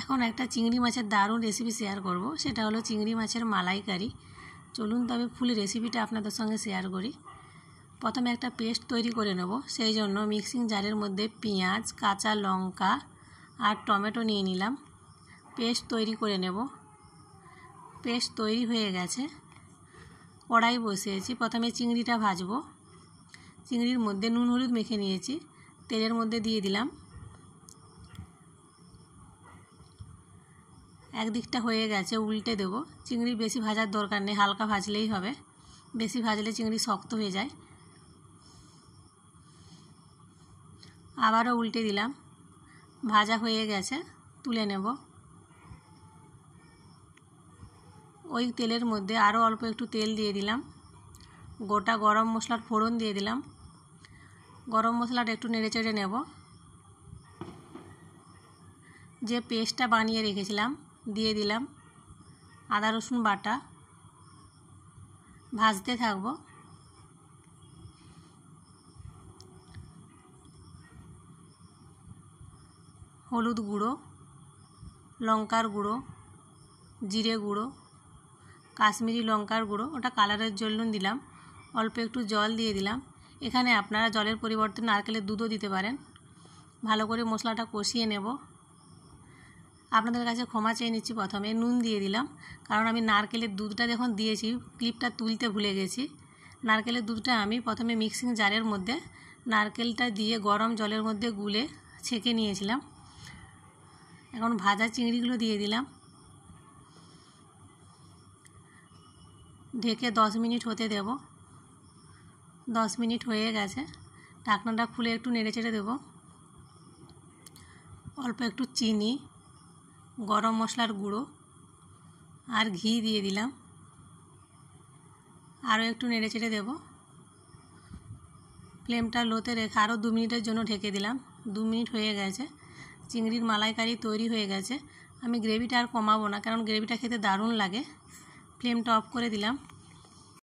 এখন একটা চিংড়ি মাছের দারুণ রেসিপি শেয়ার করব সেটা হলো চিংড়ি মাছের মালাইকারি চলুন তবে ফুল রেসিপিটা আপনাদের সঙ্গে শেয়ার করি প্রথমে একটা পেস্ট তৈরি করে নেব সেই জন্য মিক্সিং জারের মধ্যে পেঁয়াজ কাঁচা লঙ্কা আর টমেটো নিয়ে নিলাম পেস্ট তৈরি করে নেব পেস্ট তৈরি হয়ে গেছে কড়াই বসিয়েছি প্রথমে চিংড়িটা ভাজবো চিংড়ির মধ্যে নুন হলুদ মেখে নিয়েছি তেলের মধ্যে দিয়ে দিলাম একদিকটা হয়ে গেছে উল্টে দেবো চিংড়ি বেশি ভাজার দরকার নেই হালকা ভাজলেই হবে বেশি ভাজলে চিংড়ি শক্ত হয়ে যায় আবারও উল্টে দিলাম ভাজা হয়ে গেছে তুলে নেব ওই তেলের মধ্যে আরও অল্প একটু তেল দিয়ে দিলাম গোটা গরম মশলার ফোড়ন দিয়ে দিলাম গরম মশলাটা একটু নেড়ে চেড়ে নেব যে পেস্টটা বানিয়ে রেখেছিলাম দিয়ে দিলাম আদা রসুন বাটা ভাজতে থাকব হলুদ গুঁড়ো লঙ্কার গুঁড়ো জিরে গুঁড়ো কাশ্মীরি লঙ্কার গুঁড়ো ওটা কালারের জন্য দিলাম অল্প একটু জল দিয়ে দিলাম এখানে আপনারা জলের পরিবর্তে নারকেলের দুধও দিতে পারেন ভালো করে মশলাটা কষিয়ে নেবো আপনাদের কাছে ক্ষমা চেয়ে নিচ্ছি প্রথমে নুন দিয়ে দিলাম কারণ আমি নারকেলের দুধটা যখন দিয়েছি ক্লিপটা তুলতে ভুলে গেছি নারকেলের দুধটা আমি প্রথমে মিক্সিং জারের মধ্যে নারকেলটা দিয়ে গরম জলের মধ্যে গুলে ছেঁকে নিয়েছিলাম এখন ভাজা চিংড়িগুলো দিয়ে দিলাম ঢেকে দশ মিনিট হতে দেব দশ মিনিট হয়ে গেছে ঢাকনাটা খুলে একটু নেড়ে চেড়ে দেবো অল্প একটু চিনি গরম মশলার গুঁড়ো আর ঘি দিয়ে দিলাম আরও একটু নেড়ে চেড়ে দেবো ফ্লেমটা লোতে রেখে আরও দু মিনিটের জন্য ঢেকে দিলাম দু মিনিট হয়ে গেছে চিংড়ির মালাইকারি তৈরি হয়ে গেছে আমি গ্রেভিটা আর কমাবো না কারণ গ্রেভিটা খেতে দারুণ লাগে ফ্লেমটা অফ করে দিলাম